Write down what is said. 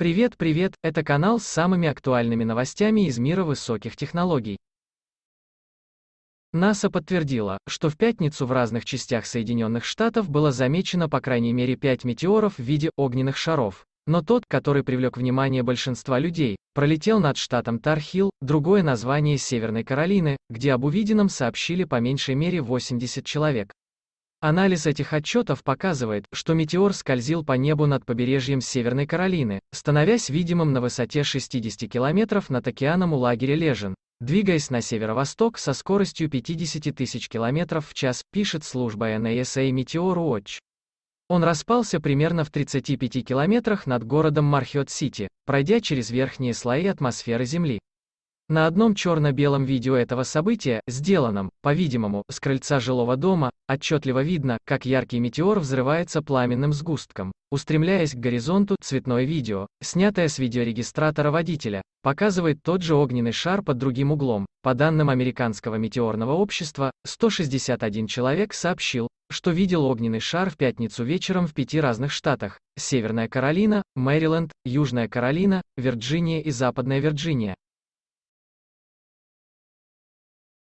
Привет, привет, это канал с самыми актуальными новостями из мира высоких технологий. НАСА подтвердила, что в пятницу в разных частях Соединенных Штатов было замечено по крайней мере пять метеоров в виде огненных шаров. Но тот, который привлек внимание большинства людей, пролетел над штатом Тархил, другое название Северной Каролины, где об увиденном сообщили по меньшей мере 80 человек. Анализ этих отчетов показывает, что метеор скользил по небу над побережьем Северной Каролины, становясь видимым на высоте 60 километров над океаном у лагеря Лежин, двигаясь на северо-восток со скоростью 50 тысяч километров в час, пишет служба NASA Meteor Watch. Он распался примерно в 35 километрах над городом Мархиот-Сити, пройдя через верхние слои атмосферы Земли. На одном черно-белом видео этого события, сделанном, по-видимому, с крыльца жилого дома, отчетливо видно, как яркий метеор взрывается пламенным сгустком. Устремляясь к горизонту, цветное видео, снятое с видеорегистратора водителя, показывает тот же огненный шар под другим углом. По данным Американского метеорного общества, 161 человек сообщил, что видел огненный шар в пятницу вечером в пяти разных штатах – Северная Каролина, Мэриленд, Южная Каролина, Вирджиния и Западная Вирджиния.